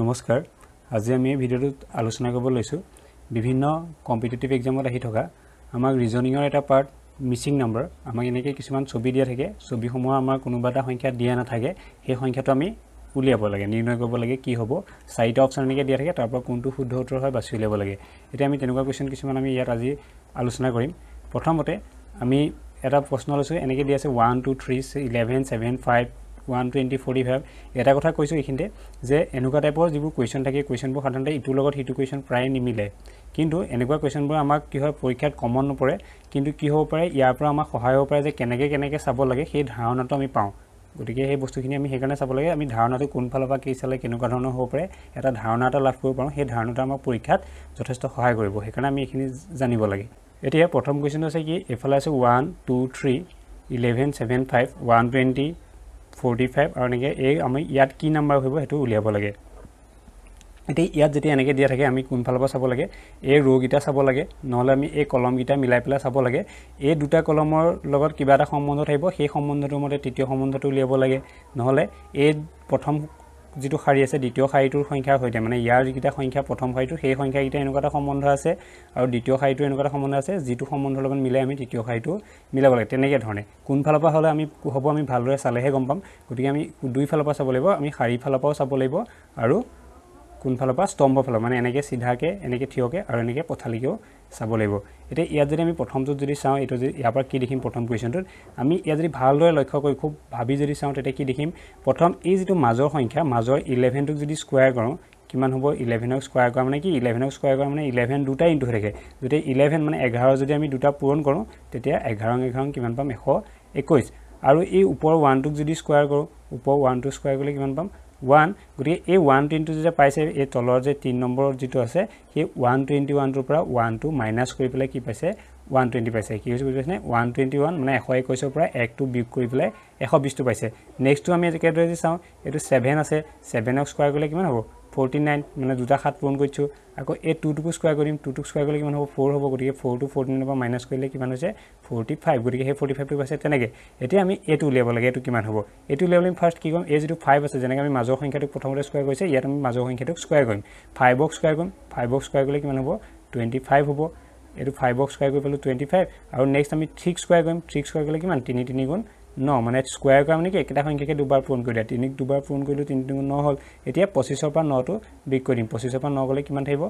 নমস্কাৰ আজি আমি এই ভিডিঅ'টোত আলোচনা কৰিব লৈছোঁ বিভিন্ন কম্পিটিটিভ এক্সামত আহি থকা আমাক ৰিজনিঙৰ এটা পাৰ্ট মিচিং নাম্বাৰ আমাক এনেকৈ কিছুমান ছবি দিয়া থাকে ছবিসমূহৰ আমাৰ কোনোবা এটা সংখ্যা দিয়া নাথাকে সেই সংখ্যাটো আমি উলিয়াব লাগে নিৰ্ণয় কৰিব লাগে কি হ'ব চাৰিটা অপশ্যন এনেকৈ দিয়া থাকে তাৰপৰা কোনটো শুদ্ধ উত্তৰ হয় বাছি উলিয়াব লাগে এতিয়া আমি তেনেকুৱা কুৱেশ্যন কিছুমান আমি ইয়াত আজি আলোচনা কৰিম প্ৰথমতে আমি এটা প্ৰশ্ন লৈছোঁ এনেকৈ দিয়া আছে one two three eleven seven five one twenty forty five এটা কথা কৈছোঁ এইখিনিতে যে এনেকুৱা টাইপৰ যিবোৰ কুৱেশ্যন থাকে কুৱেশ্যনবোৰ সাধাৰণতে ইটোৰ লগত সিটো কুৱেশ্যন প্ৰায় নিমিলে কিন্তু এনেকুৱা কুৱেশ্যনবোৰ আমাক কি হয় পৰীক্ষাত কমন নপৰে কিন্তু কি হ'ব পাৰে ইয়াৰ পৰা আমাক সহায় হ'ব পাৰে যে কেনেকৈ কেনেকৈ চাব লাগে সেই ধাৰণাটো আমি পাওঁ গতিকে সেই বস্তুখিনি আমি সেইকাৰণে চাব লাগে আমি ধাৰণাটো কোনফালৰ পৰা কি চালে কেনেকুৱা ধৰণৰ হ'ব পাৰে এটা ধাৰণা এটা লাভ কৰিব পাৰোঁ সেই ধাৰণাটো আমাক পৰীক্ষাত যথেষ্ট সহায় কৰিব সেইকাৰণে আমি এইখিনি জানিব লাগে এতিয়া প্ৰথম কুৱেশ্যনটো আছে কি এফালে আছে one two three eleven seven five one twenty forty five আৰু এনেকৈ এই আমি ইয়াত কি নাম্বাৰ হ'ব সেইটো উলিয়াব লাগে এতিয়া ইয়াত যেতিয়া এনেকৈ দিয়া থাকে আমি কোনফালৰ পৰা চাব লাগে এই ৰ'কেইটা চাব লাগে নহ'লে আমি এই কলমকেইটা মিলাই পেলাই চাব লাগে এই দুটা কলমৰ লগত কিবা এটা সম্বন্ধ থাকিব সেই সম্বন্ধটোৰ মতে তৃতীয় সম্বন্ধটো উলিয়াব লাগে নহ'লে এই প্ৰথম যিটো শাৰী আছে দ্বিতীয় শাৰীটোৰ সংখ্যাৰ সৈতে মানে ইয়াৰ যিকেইটা সংখ্যা প্ৰথম শাৰীটো সেই সংখ্যাকেইটা এনেকুৱা এটা সম্বন্ধ আছে আৰু দ্বিতীয় শাৰীটো এনেকুৱা এটা সম্বন্ধ আছে যিটো সম্বন্ধৰ লগত মিলাই আমি তৃতীয় শাৰীটো মিলাব লাগে তেনেকৈ ধৰণে কোনফালৰ পৰা হ'লে আমি হ'ব আমি ভালদৰে চালেহে গম পাম গতিকে আমি দুইফালৰ পৰা চাব লাগিব আমি শাৰীফালৰ পৰাও চাব লাগিব আৰু কোনফালৰ পৰা স্তম্ভ স্তম্ভফালৰ মানে এনেকৈ চিধাকৈ এনেকৈ থিয়কৈ আৰু এনেকৈ পথালিকেও চাব লাগিব এতিয়া ইয়াত যদি আমি প্ৰথমটোত যদি চাওঁ এইটো যদি ইয়াৰ পৰা কি দেখিম প্ৰথম কুৱেশ্যনটোত আমি ইয়াত যদি ভালদৰে লক্ষ্য কৰি খুব ভাবি যদি চাওঁ তেতিয়া কি দেখিম প্ৰথম এই যিটো মাজৰ সংখ্যা মাজৰ ইলেভেনটোক যদি স্কুৱাৰ কৰোঁ কিমান হ'ব ইলেভেনক স্কুৱাৰ কৰা মানে কি ইলেভেনক স্কুৱাৰ কৰা মানে ইলেভেন দুটা ইনটু হৈ থাকে যদি ইলেভেন মানে এঘাৰ যদি আমি দুটা পূৰণ কৰোঁ তেতিয়া এঘাৰ এঘাৰ কিমান পাম এশ একৈছ আৰু এই ওপৰৰ ওৱানটোক যদি স্কুৱাৰ কৰোঁ ওপৰৰ ওৱানটো স্কুৱাৰ কৰিলে কিমান পাম ওৱান গতিকে এই ওৱান টুৱেণ্টি যেতিয়া পাইছে এই তলৰ যে তিনি নম্বৰৰ যিটো আছে সেই ওৱান টুৱেণ্টি ওৱানটোৰ পৰা ওৱানটো মাইনাছ কৰি পেলাই কি পাইছে ওৱান টুৱেণ্টি পাইছে কি হৈছে বুলি কৈছে ওৱান টুৱেণ্টি ওৱান মানে এশ একৈছৰ পৰা একটো বিয়োগ কৰি পেলাই এশ বিছটো পাইছে নেক্সটটো আমি একেদৰে যদি চাওঁ এইটো ছেভেন আছে ছেভেনক স্কুৱাৰ কৰিলে কিমান হ'ব ফৰ্টি নাইন মানে দুটা সাত পূৰণ কৰিছোঁ আকৌ এই টুটোকো স্কুৱাৰ কৰিম টুটোক স্কুৱাৰ কৰিলে কিমান হ'ব ফ'ৰ হ'ব গতিকে ফ'ৰটো টু নাইনৰ পৰা মাইনাছ কৰিলে কিমান হৈছে ফৰ্টি ফাইভ গতিকে সেই ফৰ্টি ফাইভটো আছে তেনেকৈ এতিয়া আমি এইটো উলিয়াব লাগে এইটো কিমান হ'ব এইটো উলিয়াবলৈ আমি ফাৰ্ষ্ট কি কৰিম এই যিটো ফাইভ আছে যেনেকৈ আমি মাজৰ সংখ্যাটো প্ৰথমতে স্কোৱাৰ কৰিছে ইয়াত আমি মাজৰ সংখ্যাটো স্কোৱাৰ কৰিম ফাইভক স্কোৱাৰ কৰিম ফাইভক স্কুৱাৰ কৰিলে কিমান হ'ব টুৱেণ্টি ফাইভ হ'ব এইটো ফাইভক স্কুৱাৰ কৰি পালোঁ টুৱেণ্টি ফাইভ আৰু নেক্সট আমি থ্ৰিক স্কুৱাৰ কৰিম থ্ৰিক স্কুৱাৰ কৰিলে কিমান তিনি তিনি গুণ ন মানে স্কোৱাৰ কৰা মানে কি একেটা সংখ্যাকে দুবাৰ পূৰণ কৰি দিয়া তিনিক দুবাৰ পূৰণ কৰিলোঁ তিনি তিনি ন হ'ল এতিয়া পঁচিছৰ পৰা নটো বিক কৰি দিম পঁচিছৰ পৰা ন গ'লে কিমান থাকিব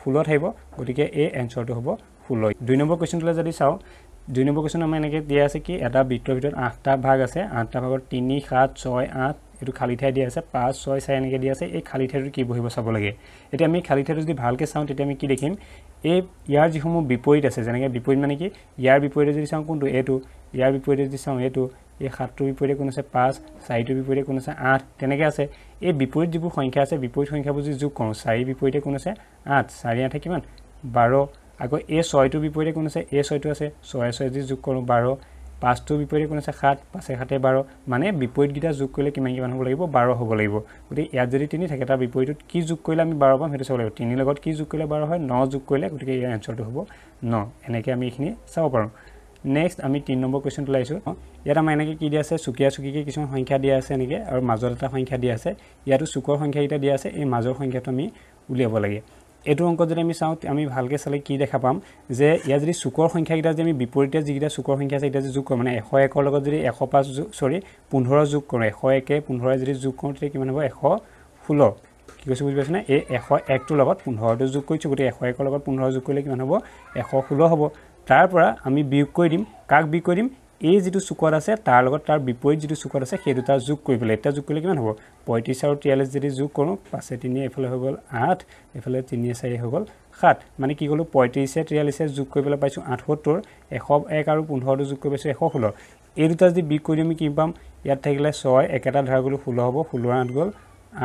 ষোল্ল থাকিব গতিকে এই এনচাৰটো হ'ব ষোল্ল দুই নম্বৰ কুৱেশ্যনটোলৈ যদি চাওঁ দুই নম্বৰ কুৱেশ্যন আমাৰ এনেকৈ দিয়া আছে কি এটা বৃত্তৰ ভিতৰত আঠটা ভাগ আছে আঠটা ভাগত তিনি সাত ছয় আঠ এইটো খালী ঠাই দিয়া আছে পাঁচ ছয় চাৰি এনেকৈ দিয়া আছে এই খালী ঠাইটোত কি বহিব চাব লাগে এতিয়া আমি খালী ঠাইটো যদি ভালকৈ চাওঁ তেতিয়া আমি কি দেখিম এই ইয়াৰ যিসমূহ বিপৰীত আছে যেনেকৈ বিপৰীত মানে কি ইয়াৰ বিপৰীতে যদি চাওঁ কোনটো এইটো ইয়াৰ বিপৰীতে যদি চাওঁ এইটো এই সাতটোৰ বিপৰীতে কোন আছে পাঁচ চাৰিটোৰ বিপৰীতে কোন আছে আঠ তেনেকৈ আছে এই বিপৰীত যিবোৰ সংখ্যা আছে বিপৰীত সংখ্যাবোৰ যদি যোগ কৰোঁ চাৰি বিপৰীতে কোন আছে আঠ চাৰি আঠে কিমান বাৰ আকৌ এই ছয়টোৰ বিপৰীতে কোন আছে এই ছয়টো আছে ছয় ছয় যদি যোগ কৰোঁ বাৰ পাঁচটোৰ বিপৰীতে কোন আছে সাত পাঁচে সাতে বাৰ মানে বিপৰীতকেইটা যোগ কৰিলে কিমান কিমান হ'ব লাগিব বাৰ হ'ব লাগিব গতিকে ইয়াত যদি তিনি থাকে তাৰ বিপৰীতত কি যোগ কৰিলে আমি বাৰ পাম সেইটো চাব লাগিব তিনিৰ লগত কি যোগ কৰিলে বাৰ হয় ন যোগ কৰিলে গতিকে ইয়াৰ এঞ্চাৰটো হ'ব ন এনেকৈ আমি এইখিনি চাব পাৰোঁ নেক্সট আমি তিনি নম্বৰ কুৱেশ্যনটো লাগিছোঁ ইয়াত আমাৰ এনেকৈ কি দিয়া আছে চুকীয়া চুকীকে কিছুমান সংখ্যা দিয়া আছে এনেকৈ আৰু মাজত এটা সংখ্যা দিয়া আছে ইয়াতো চুকৰ সংখ্যাকেইটা দিয়া আছে এই মাজৰ সংখ্যাটো আমি উলিয়াব লাগে এইটো অংক যদি আমি চাওঁ আমি ভালকৈ চালে কি দেখা পাম যে ইয়াত যদি চুকৰ সংখ্যাকেইটা যদি আমি বিপৰীতে যিকেইটা চুকৰ সংখ্যা আছে এতিয়া যদি যোগ কৰোঁ মানে এশ একৰ লগত যদি এশ পাঁচ যোগ চৰি পোন্ধৰ যোগ কৰোঁ এশ একে পোন্ধৰ যদি যোগ কৰোঁ তেতিয়া কিমান হ'ব এশ ষোল্ল কি কৈছোঁ বুজি পাইছোঁ নে এই এশ একটোৰ লগত পোন্ধৰটো যোগ কৰিছোঁ গতিকে এশ একৰ লগত পোন্ধৰ যোগ কৰিলে কিমান হ'ব এশ ষোল্ল হ'ব তাৰ পৰা আমি বিয়োগ কৰি দিম কাক বিয়োগ কৰি দিম এই যিটো চুকত আছে তাৰ লগত তাৰ বিপৰীত যিটো চুকত আছে সেই দুটা যোগ কৰি পেলাই এতিয়া যোগ কৰিলে কিমান হ'ব পঁয়ত্ৰিছ আৰু তিয়াল্লিছ যদি যোগ কৰোঁ পাঁচে তিনি এইফালে হৈ গ'ল আঠ এইফালে তিনিয়ে চাৰি হৈ গ'ল সাত মানে কি ক'লোঁ পঁয়ত্ৰিছে তিয়াল্লিছে যোগ কৰি পেলাই পাইছোঁ আঠসত্তৰ এশ এক আৰু পোন্ধৰটো যোগ কৰি পাইছোঁ এশ ষোল্ল এই দুটা যদি বিয়োগ কৰি দিওঁ আমি কি পাম ইয়াত থাকিলে ছয় একেটা ধৰা গ'লোঁ ষোল্ল হ'ব ষোল্ল আঠ গ'ল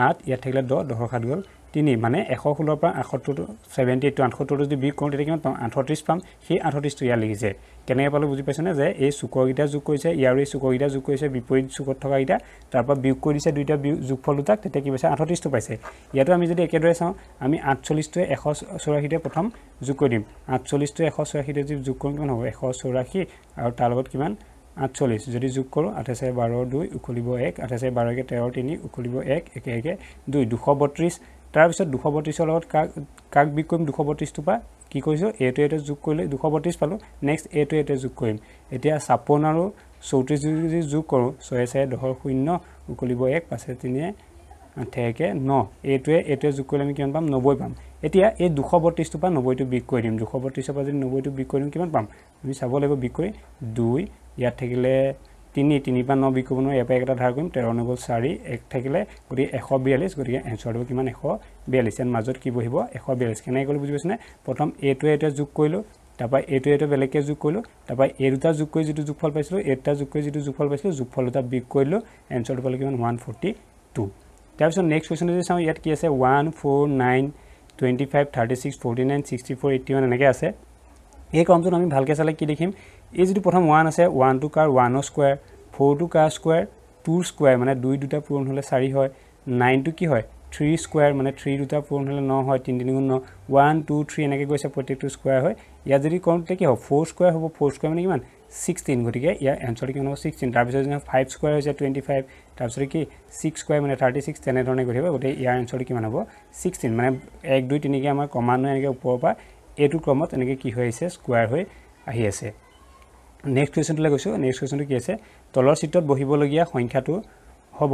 আঠ ইয়াত থাকিলে দহ দহৰ সাত গ'ল তিনি মানে এশ ষোল্লৰ পৰা আঠসত্তৰটো ছেভেণ্টি এইটটো আঠসত্তৰটো যদি বিয়োগ কৰোঁ তেতিয়া কিমান পাম আঠত্ৰিছ পাম সেই আঠত্ৰিছটো ইয়াত লিখিছে কেনেকৈ পালোঁ বুজি পাইছেনে যে এই চুকৰকেইটা যোগ কৰিছে ইয়াৰো এই চুকৰকেইটা যোগ কৰিছে বিপৰীত চুকত থকাকেইটা তাৰপৰা বিয়োগ কৰি দিছে দুইটা বিয়োগ যোগফল দুটাক তেতিয়া কি পাইছে আঠত্ৰিছটো পাইছে ইয়াতো আমি যদি একেদৰে চাওঁ আমি আঠচল্লিছটোৱে এশ চৌৰাশীতে প্ৰথম যোগ কৰি দিম আঠচল্লিছটোৱে এশ চৌৰাশীতে যদি যোগ কৰিম কিমান হ'ব এশ চৌৰাশী আৰু তাৰ লগত কিমান আঠচল্লিছ যদি যোগ কৰোঁ আঠাইছে বাৰ দুই উখলিব এক আঠাইছে বাৰ একে তেৰ তিনি উখলিব এক একে একে দুই দুশ বত্ৰিছ তাৰপিছত দুশ বত্ৰিছৰ লগত কাক কাক বিগ কৰিম দুশ বত্ৰিছটোৰ পৰা কি কৰিছোঁ এইটো এইটো যোগ কৰিলোঁ দুশ বত্ৰিছ পালোঁ নেক্সট এইটো এইটো যোগ কৰিম এতিয়া ছাপন্ন আৰু চৌত্ৰিছ যদি যোগ কৰোঁ ছয়ে ছয়ে দহৰ শূন্য উকলিব এক পাছে তিনিয়ে ঠেকে ন এইটোৱে এইটোৱে যোগ কৰিলে আমি কিমান পাম নব্বৈ পাম এতিয়া এই দুশ বত্ৰিছটোৰ পৰা নব্বৈটো বিক কৰি দিম দুশ বত্ৰিছৰ পৰা যদি নব্বৈটো বিগ কৰি দিম কিমান পাম আমি চাব লাগিব বিগ কৰি দুই ইয়াত থাকিলে তিনি তিনি পৰা ন বিকিব নোৱাৰি ইয়াৰ পৰা ধাৰ কৰিম তেৰ নগল চাৰি এক থাকিলে গতিকে এশ বিয়াল্লিছ গতিকে এঞ্চাৰটো কিমান এশ বিয়াল্লিছ ইয়াৰ মাজত কি বহিব এশ বিয়াল্লিছ কেনেকৈ ক'লো বুজি পাইছেনে প্ৰথম এইটোৱে এইটোৱে যোগ কৰিলোঁ তাৰপৰা এইটোৱে এইটো বেলেগকৈ যোগ কৰিলোঁ তাৰপৰা এই দুটা যোগ কৰি যিটো যোগফল পাইছিলোঁ এই দুটা যোগ কৰি যিটো যোগফল পাইছিলোঁ যোগফল দুটা বিগ কৰিলোঁ এঞ্চাৰটো পালোঁ কিমান ওৱান ফৰ্টি টু তাৰপিছত নেক্সট কুৱেশ্যন যদি চাওঁ ইয়াত কি আছে one four nine twenty five thirty six forty nine sixty four eighty one এনেকৈ আছে এই ক্ৰমটোত আমি ভালকৈ চালে কি দেখিম এই যিটো প্ৰথম ওৱান আছে ওৱান টু কাৰ ওৱানৰ স্কুৱেৰ ফ'ৰ টু কাৰ স্কুৱেৰ টু স্কুৱেৰ মানে দুই দুটা পূৰণ হ'লে চাৰি হয় নাইনটো কি হয় থ্ৰী স্কুৱেৰ মানে থ্ৰী দুটা পূৰণ হ'লে ন হয় তিনি তিনিগুণ ন ওৱান টু থ্ৰী এনেকৈ গৈছে প্ৰত্যেকটো স্কুৱাৰ হয় ইয়াত যদি কওঁ তেতিয়া কি হ'ব ফ'ৰ স্কুৱাৰ হ'ব ফ'ৰ স্কুৱাৰ মানে কিমান ছিক্সটিন গতিকে ইয়াৰ এঞ্চাৰটো কিমান হ'ব ছিক্সটিন তাৰপিছত যদি ফাইভ স্কুৱাৰ হৈছে টুৱেণ্টি ফাইভ তাৰপিছত কি ছিক্স স্কুৱাৰ মানে থাৰ্টি ছিক্স তেনেধৰণে গঢ়িব গতিকে ইয়াৰ এঞ্চাৰটো কিমান হ'ব ছিক্সটিন মানে এক দুই তিনিকৈ আমাৰ কমান এনেকৈ ওপৰৰ পৰা এইটো ক্ৰমত এনেকৈ কি হৈ আহিছে স্কুৱাৰ হৈ আহি আছে নেক্সট কুৱেশ্যনটোলৈ গৈছোঁ নেক্সট কুৱেশ্যনটো কি আছে তলৰ চিটত বহিবলগীয়া সংখ্যাটো হ'ব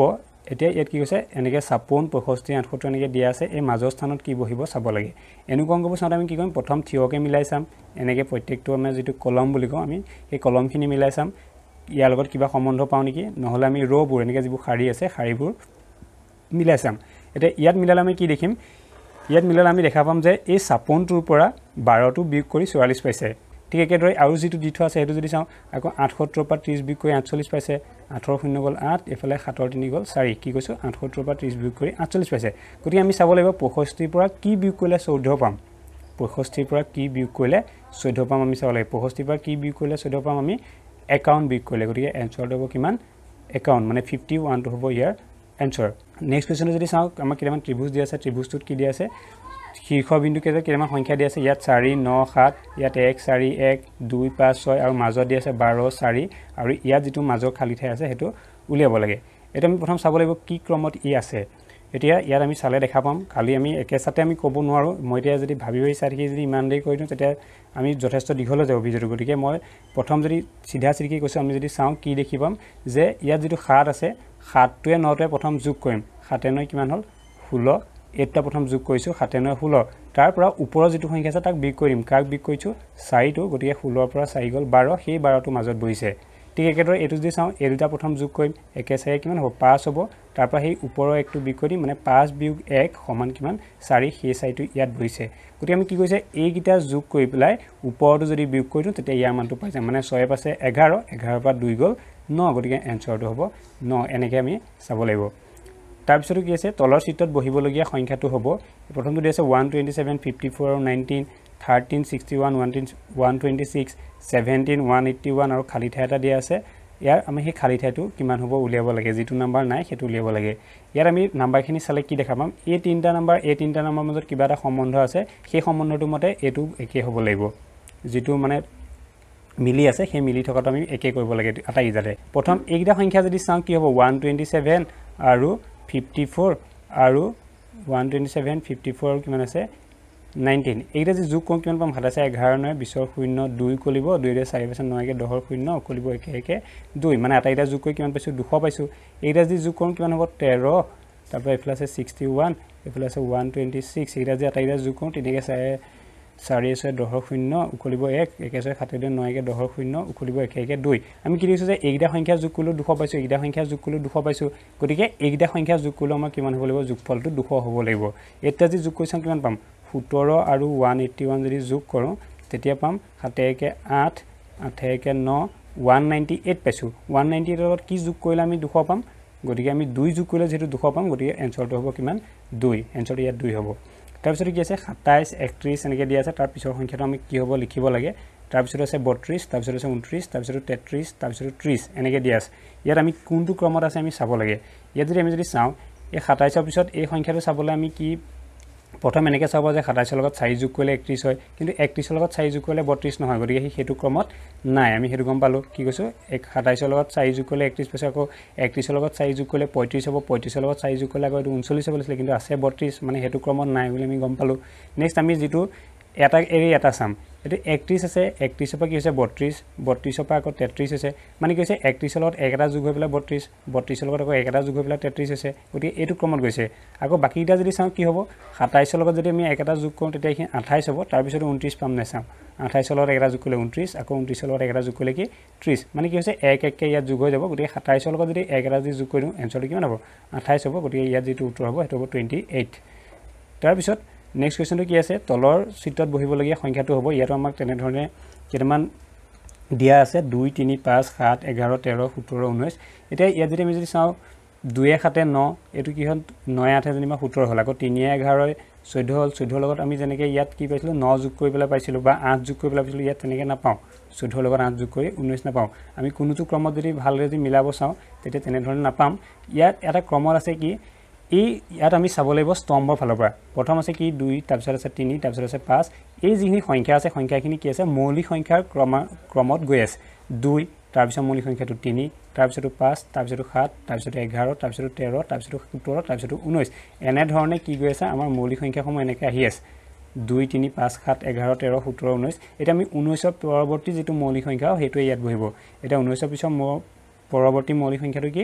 এতিয়া ইয়াত কি কৈছে এনেকৈ ছাপন্ন পঁয়ষষ্ঠি আঠসত্তৰ এনেকৈ দিয়া আছে এই মাজৰ স্থানত কি বহিব চাব লাগে এনেকুৱা অংকবোৰ চাওঁতে আমি কি কৰিম প্ৰথম থিয়কৈ মিলাই চাম এনেকৈ প্ৰত্যেকটো আমাৰ যিটো কলম বুলি কওঁ আমি সেই কলমখিনি মিলাই চাম ইয়াৰ লগত কিবা সম্বন্ধ পাওঁ নেকি নহ'লে আমি ৰ'বোৰ এনেকৈ যিবোৰ শাৰী আছে শাৰীবোৰ মিলাই চাম এতিয়া ইয়াত মিলালে আমি কি দেখিম ইয়াত মিলালে আমি দেখা পাম যে এই ছাপনটোৰ পৰা বাৰটো বিয়োগ কৰি চৌৰাল্লিছ পাইছে ঠিক একেদৰে আৰু যিটো দি থোৱা আছে সেইটো যদি চাওঁ আকৌ আঠসত্তৰৰ পৰা ত্ৰিছ বিয়োগ কৰি আঠচল্লিছ পাইছে আঠৰ শূন্য গ'ল আঠ এইফালে সাতৰ তিনি গ'ল চাৰি কি কৈছোঁ আঠসত্তৰৰ পৰা ত্ৰিছ বিয়োগ কৰি আঠচল্লিছ পাইছে গতিকে আমি চাব লাগিব পঁয়ষষ্ঠিৰ পৰা কি বিয়োগ কৰিলে চৈধ্য পাম পঁয়ষষ্ঠিৰ পৰা কি বিয়োগ কৰিলে চৈধ্য পাম আমি চাব লাগিব পঁয়ষষ্ঠিৰ পৰা কি বিয়োগ কৰিলে চৈধ্য পাম আমি একাউণ্ট বিয়োগ কৰিলে গতিকে এনচাৰটো হ'ব কিমান একাউণ্ট মানে ফিফটি ওৱানটো হ'ব ইয়াৰ এনচাৰ নেক্সট কুৱেশ্যনত যদি চাওঁ আমাৰ কেইটামান ত্ৰিভুজ দিয়া আছে ত্ৰিভুজটোত কি দিয়া আছে শীৰ্ষ বিন্দুকেইটা কেইটামান সংখ্যা দি আছে ইয়াত চাৰি ন সাত ইয়াত এক চাৰি এক দুই পাঁচ ছয় আৰু মাজত দি আছে বাৰ চাৰি আৰু ইয়াত যিটো মাজৰ খালী ঠাই আছে সেইটো উলিয়াব লাগে এতিয়া আমি প্ৰথম চাব লাগিব কি ক্ৰমত ই আছে এতিয়া ইয়াত আমি চালে দেখা পাম কালি আমি একেচাতে আমি ক'ব নোৱাৰোঁ মই এতিয়া যদি ভাবি ভাবি চাই থাকি যদি ইমান দেৰি কৰি দিওঁ তেতিয়া আমি যথেষ্ট দীঘলৈ যাব বিজুটো গতিকে মই প্ৰথম যদি চিধা চিধিকে কৈছোঁ আমি যদি চাওঁ কি দেখি পাম যে ইয়াত যিটো সাত আছে সাতটোৱে নটোৱে প্ৰথম যোগ কৰিম সাতে নৈ কিমান হ'ল ষোল্ল এইটা প্ৰথম যোগ কৰিছোঁ সাতে নয় ষোল্ল তাৰপৰা ওপৰৰ যিটো সংখ্যা আছে তাক বিগ কৰিম কাক বিগ কৰিছোঁ চাৰিটো গতিকে ষোল্লৰ পৰা চাৰি গ'ল বাৰ সেই বাৰটো মাজত বহিছে ঠিক একেদৰে এইটো যদি চাওঁ এই দুটা প্ৰথম যোগ কৰিম একে চাৰি কিমান হ'ব পাঁচ হ'ব তাৰপৰা সেই ওপৰৰ একটো বিগ কৰি দিম মানে পাঁচ বিয়োগ এক সমান কিমান চাৰি সেই চাৰিটো ইয়াত বহিছে গতিকে আমি কি কৈছে এইকেইটা যোগ কৰি পেলাই ওপৰতো যদি বিয়োগ কৰি দিওঁ তেতিয়া ইয়াৰ মানটো পাই যাম মানে ছয় পাছে এঘাৰ এঘাৰৰ পৰা দুই গ'ল ন গতিকে এনচাৰটো হ'ব ন এনেকৈ আমি চাব লাগিব তাৰপিছতো কি আছে তলৰ চিটত বহিবলগীয়া সংখ্যাটো হ'ব প্ৰথমটো দিছে আছে one twenty seven fifty four আৰু নাইনটিন থাৰ্টিন ছিক্সটি ওৱান ওৱানটিন one twenty six seventeen one eighty one আৰু খালী ঠাই এটা দিয়া আছে ইয়াৰ আমি সেই খালী ঠাইটো কিমান হ'ব উলিয়াব লাগে যিটো নাম্বাৰ নাই সেইটো উলিয়াব লাগে ইয়াত আমি নাম্বাৰখিনি চালে কি দেখা পাম এই তিনিটা নাম্বাৰ এই তিনিটা নাম্বাৰৰ মাজত কিবা এটা সম্বন্ধ আছে সেই সম্বন্ধটো মতে এইটো একেই হ'ব লাগিব যিটো মানে মিলি আছে সেই মিলি থকাটো আমি একে কৰিব লাগে আটাইকেইটাতে প্ৰথম এইকেইটা সংখ্যা যদি চাওঁ কি হ'ব ওৱান টুৱেণ্টি ছেভেন আৰু ফিফটি ফ'ৰ আৰু one twenty seven fifty four আৰু কিমান আছে নাইণ্টিন এইকেইটা যদি যোগ কওঁ কিমান পাম সাত আছে এঘাৰ নয় বিছৰ শূন্য দুই কলিব দুইৰে চাৰি পাৰ্চেণ্ট নহয়গৈ দহৰ শূন্য কলিব একে একে দুই মানে আটাইকেইটা যোগ কৰি কিমান পাইছোঁ দুশ পাইছোঁ এইকেইটা যদি যোগ কৰোঁ কিমান হ'ব তেৰ তাৰপৰা এইফালে আছে ছিক্সটি ওৱান এইফালে আছে ওৱান টুৱেণ্টি ছিক্স এইকেইটা আটাইকেইটা যোগ কৰোঁ তেনেকৈ চাৰে চাৰি ছয় দহৰ শূন্য উকলিব এক একে ছয় সাত দুই ন একে দহৰ শূন্য উকলিব একে একে দুই আমি কি দেখিছোঁ যে এইকেইটা সংখ্যা যোগ কৰিলেও দুশ পাইছোঁ এইকেইটা সংখ্যা যোগ কৰিলেও দুশ পাইছোঁ গতিকে এইকেইটা সংখ্যা যোগ কৰিলেও আমাৰ কিমান হ'ব লাগিব যোগফলটো দুশ হ'ব লাগিব এতিয়া যদি যোগ কৰি চাওঁ কিমান পাম সোতৰ আৰু ওৱান এইটি ওৱান যদি যোগ কৰোঁ তেতিয়া পাম সাতে একে আঠ আঠে একে ন ওৱান নাইণ্টি এইট পাইছোঁ ওৱান নাইণ্টি এইটৰ লগত কি যোগ কৰিলে আমি দুশ পাম গতিকে আমি দুই যোগ কৰিলে যিহেতু দুশ পাম গতিকে এঞ্চাৰটো হ'ব কিমান দুই এঞ্চাৰটো ইয়াত দুই হ'ব তাৰপিছত কি আছে সাতাইছ একত্ৰিছ এনেকৈ দিয়া আছে তাৰ পিছৰ সংখ্যাটো আমি কি হ'ব লিখিব লাগে তাৰপিছত আছে বত্ৰিছ তাৰপিছত আছে ঊনত্ৰিছ তাৰপিছত তেত্ৰিছ তাৰপিছত ত্ৰিছ এনেকৈ দিয়া আছে ইয়াত আমি কোনটো ক্ৰমত আছে আমি চাব লাগে ইয়াত যদি আমি যদি চাওঁ এই সাতাইছৰ পিছত এই সংখ্যাটো চাবলৈ আমি কি প্ৰথম এনেকৈ চাব যে সাতাইছৰ লগত চাৰি যোগ কৰিলে একত্ৰিছ হয় কিন্তু একত্ৰিছৰ লগত চাৰি যোগ কৰিলে বত্ৰিছ নহয় গতিকে সেই সেইটো ক্ৰমত নাই আমি সেইটো গম পালোঁ কি কৈছোঁ এক সাতাইছৰ লগত চাৰি যোগ কৰিলে একত্ৰিছ পাইছোঁ আকৌ একত্ৰিছৰ লগত চাৰি যোগ কৰিলে পঁয়ত্ৰিছ হ'ব পঁয়ত্ৰিছৰ লগত চাৰি যোগ কৰিলে আকৌ এইটো ঊনচল্লিছ হ'ব লাগিছিলে কিন্তু আছে বত্ৰিছ মানে সেইটো ক্ৰমত নাই বুলি আমি গম পালোঁ নেক্সট আমি যিটো এটা এৰি এটা চাম এইটো একত্ৰিছ আছে একত্ৰিছৰ পৰা কি হৈছে বত্ৰিছ বত্ৰিছৰ পৰা আকৌ তেত্ৰিছ আছে মানে কি হৈছে একত্ৰিছৰ লগত একেটা যোগ হৈ পেলাই বত্ৰিছ বত্ৰিছৰ লগত আকৌ একেটা যোগ হৈ পেলাই তেত্ৰিছ আছে গতিকে এইটো ক্ৰমত গৈছে আকৌ বাকীকেইটা যদি চাওঁ কি হ'ব সাতাইছৰ লগত যদি আমি একেটা যোগ কৰোঁ তেতিয়া এইখিনি আঠাইছ হ'ব তাৰপিছত ঊনত্ৰিছ পাম নেচাওঁ আঠাইছৰ লগত একেটা যোগ কৰিলে ঊনত্ৰিছ আকৌ ঊনত্ৰিছৰ লগত একেটা যোগ কৰিলে কি ত্ৰিছ মানে কি হৈছে এক এককৈ ইয়াত যোগ হৈ যাব গতিকে সাতাইছৰ লগত যদি একেটা যদি যোগ কৰি দিওঁ এঞ্চাৰটো কিমান হ'ব আঠাইছ হ'ব গতিকে ইয়াত যিটো উত্তৰ হ'ব সেইটো হ'ব টুৱেণ্টি এইট তাৰপিছত নেক্সট কুৱেশ্যনটো কি আছে তলৰ চিত্ৰত বহিবলগীয়া সংখ্যাটো হ'ব ইয়াতো আমাক তেনেধৰণে কেইটামান দিয়া আছে দুই তিনি পাঁচ সাত এঘাৰ তেৰ সোতৰ ঊনৈছ এতিয়া ইয়াত যদি আমি যদি চাওঁ দুয়ে সাতে ন এইটো কি হ'ল নয়ে আঠে যেনিবা সোতৰ হ'ল আকৌ তিনিয়ে এঘাৰ চৈধ্য হ'ল চৈধ্যৰ লগত আমি যেনেকৈ ইয়াত কি পাইছিলোঁ ন যোগ কৰি পেলাই পাইছিলোঁ বা আঠ যোগ কৰি পেলাই পাইছিলোঁ ইয়াত তেনেকৈ নাপাওঁ চৈধ্যৰ লগত আঠ যোগ কৰি ঊনৈছ নাপাওঁ আমি কোনোটো ক্ৰমত যদি ভালদৰে যদি মিলাব চাওঁ তেতিয়া তেনেধৰণে নাপাম ইয়াত এটা ক্ৰমত আছে কি এই ইয়াত আমি চাব লাগিব স্তম্ভৰ ফালৰ পৰা প্ৰথম আছে কি দুই তাৰপিছত আছে তিনি তাৰপিছত আছে পাঁচ এই যিখিনি সংখ্যা আছে সংখ্যাখিনি কি আছে মৌলিক সংখ্যাৰ ক্ৰমা ক্ৰমত গৈ আছে দুই তাৰপিছত মৌলিক সংখ্যাটো তিনি তাৰপিছতো পাঁচ তাৰপিছতো সাত তাৰপিছতো এঘাৰ তাৰপিছতো তেৰ তাৰপিছতো সোতৰ তাৰপিছতো ঊনৈছ এনেধৰণে কি গৈ আছে আমাৰ মৌলিক সংখ্যাসমূহ এনেকৈ আহি আছে দুই তিনি পাঁচ সাত এঘাৰ তেৰ সোতৰ ঊনৈছ এতিয়া আমি ঊনৈছৰ পৰৱৰ্তী যিটো মৌলিক সংখ্যা সেইটোৱে ইয়াত বহিব এতিয়া ঊনৈছৰ পিছৰ পৰৱৰ্তী মৌলিক সংখ্যাটো কি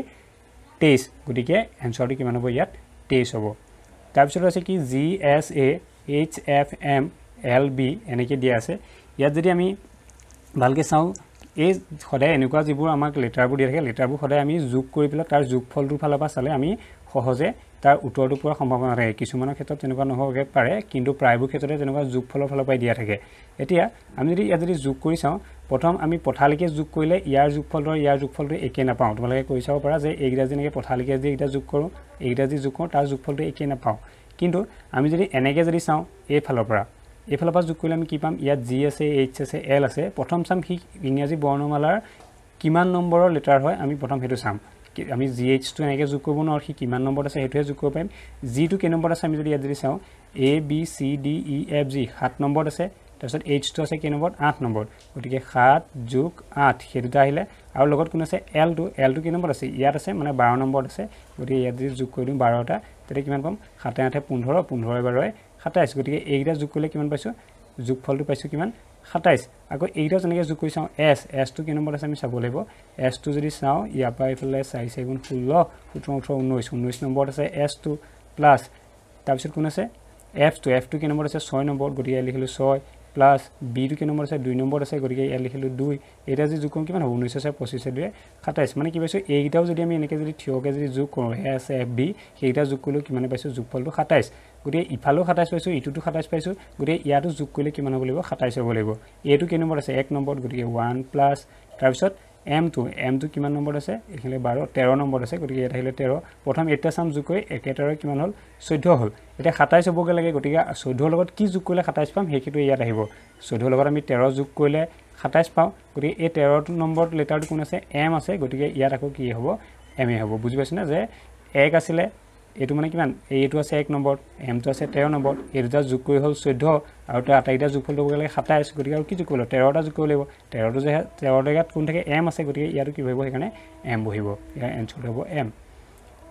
তেইছ গতিকে এনচাৰটো কিমান হ'ব ইয়াত তেইছ হ'ব তাৰপিছত আছে কি G S A H F M L B এনেকৈ দিয়া আছে ইয়াত যদি আমি ভালকৈ চাওঁ এই সদায় এনেকুৱা যিবোৰ আমাক লেটাৰবোৰ দিয়া থাকে লেটাৰবোৰ সদায় আমি যোগ কৰি পেলাই তাৰ যোগফলটোৰ ফালৰ পৰা চালে আমি সহজে তাৰ উত্তৰটো পোৱাৰ সম্ভাৱনা থাকে কিছুমানৰ ক্ষেত্ৰত তেনেকুৱা নহ'বগৈ পাৰে কিন্তু প্ৰায়বোৰ ক্ষেত্ৰতে তেনেকুৱা যোগফলৰ ফালৰ পৰাই দিয়া থাকে এতিয়া আমি যদি ইয়াত যদি যোগ কৰি চাওঁ প্ৰথম আমি পথালিকে যোগ কৰিলে ইয়াৰ যোগফলটো ইয়াৰ যোগফলটো একে নাপাওঁ তোমালোকে কৈ চাব পাৰা যে এইকেইটা যেনেকৈ পথালিকে যদি এইকেইটা যোগ কৰোঁ এইকেইটা যদি যোগ কৰোঁ তাৰ যোগফলটো একে নাপাওঁ কিন্তু আমি যদি এনেকৈ যদি চাওঁ এইফালৰ পৰা এইফালৰ পৰা যোগ কৰিলে আমি কি পাম ইয়াত জি আছে এইচ আছে এল আছে প্ৰথম চাম সি ইংৰাজী বৰ্ণমালাৰ কিমান নম্বৰৰ লেটাৰ হয় আমি প্ৰথম সেইটো চাম আমি জি এইচটো এনেকৈ যোগ কৰিব নোৱাৰোঁ সি কিমান নম্বৰত আছে সেইটোহে যোগ কৰিব পাৰিম যিটো কেই নম্বৰত আছে আমি যদি ইয়াত যদি চাওঁ A B C D E F G সাত নম্বৰত আছে তাৰপিছত এইচটো আছে কেই নম্বৰত আঠ নম্বৰত গতিকে সাত যোগ আঠ সেই দুটা আহিলে আৰু লগত কোন আছে এলটো এলটো কেই নম্বৰত আছে ইয়াত আছে মানে বাৰ নম্বৰত আছে গতিকে ইয়াত যদি যোগ কৰি দিওঁ বাৰটা তেতিয়া কিমান পাম সাতে আঠে পোন্ধৰ পোন্ধৰ বাৰে সাতাইছ গতিকে এইকেইটা যোগ কৰিলে কিমান পাইছোঁ যোগফলটো পাইছোঁ কিমান সাতাইছ আকৌ এইকেইটাও যেনেকৈ যোগ কৰি চাওঁ এছ টু কি নম্বৰত আছে আমি চাব লাগিব টু যদি চাওঁ ইয়াৰ পৰা এইফালে চাৰি চাৰিগুণ ষোল্ল সোতৰ ওঠৰ ঊনৈছ ঊনৈছ নম্বৰত আছে এছটো প্লাছ তাৰপিছত কোন আছে এফ টু এফ টু কি নম্বৰত আছে ছয় নম্বৰত গতিকে লিখিলোঁ ছয় প্লাছ বিটো কি নম্বৰ আছে দুই নম্বৰত আছে গতিকে ইয়াত লিখিলোঁ দুই এতিয়া যদি যোগ কৰোঁ কিমান হ'ব ঊনৈছ আছে পঁচিছে দুই সাতাইছ মানে কি পাইছোঁ এইকেইটাও যদি আমি এনেকৈ যদি থিয়কৈ যদি যোগ কৰোঁ এ আছে এফ বি সেইকেইটা যোগ কৰিলোঁ কিমানে পাইছোঁ যোগফলটো সাতাইছ গতিকে ইফালেও সাতাইছ পাইছোঁ ইটোতো সাতাইছ পাইছোঁ গতিকে ইয়াতো যোগ কৰিলে কিমান হ'ব লাগিব সাতাইছ হ'ব লাগিব এইটো কেই নম্বৰ আছে এক নম্বৰত গতিকে ওৱান প্লাছ তাৰপিছত এম এমটো এমটো কিমান নম্বৰত আছে এইখিনি বাৰ তেৰ নম্বৰত আছে গতিকে ইয়াত আহিলে তেৰ প্ৰথম এটা চাম যোগ কৰি একেটাৰে কিমান হ'ল চৈধ্য হ'ল এতিয়া সাতাইছ হ'বগৈ লাগে গতিকে চৈধ্যৰ লগত কি যোগ কৰিলে সাতাইছ পাম সেইখিনিটো ইয়াত আহিব চৈধ্যৰ লগত আমি তেৰ যোগ কৰিলে সাতাইছ পাওঁ গতিকে এই তেৰটো নম্বৰত লেটাৰটো কোন আছে এম আছে গতিকে ইয়াত আকৌ কি হ'ব এমে হ'ব বুজি পাইছোঁ নে যে এক আছিলে এইটো মানে কিমান এইটো আছে এক নম্বৰত এমটো আছে তেৰ নম্বৰত এই দুটা যোগ কৰি হ'ল চৈধ্য আৰু তাৰ আটাইকেইটা যোগফল ল'ব লাগে সাতাইছ গতিকে আৰু কি যোগ কৰিলোঁ তেৰটা যোগ কৰিব লাগিব তেৰটো যে তেৰ জেগাত কোন থাকে এম আছে গতিকে ইয়াতো কি বহিব সেইকাৰণে এম বহিব ইয়াৰ এনচাৰটো হ'ব এম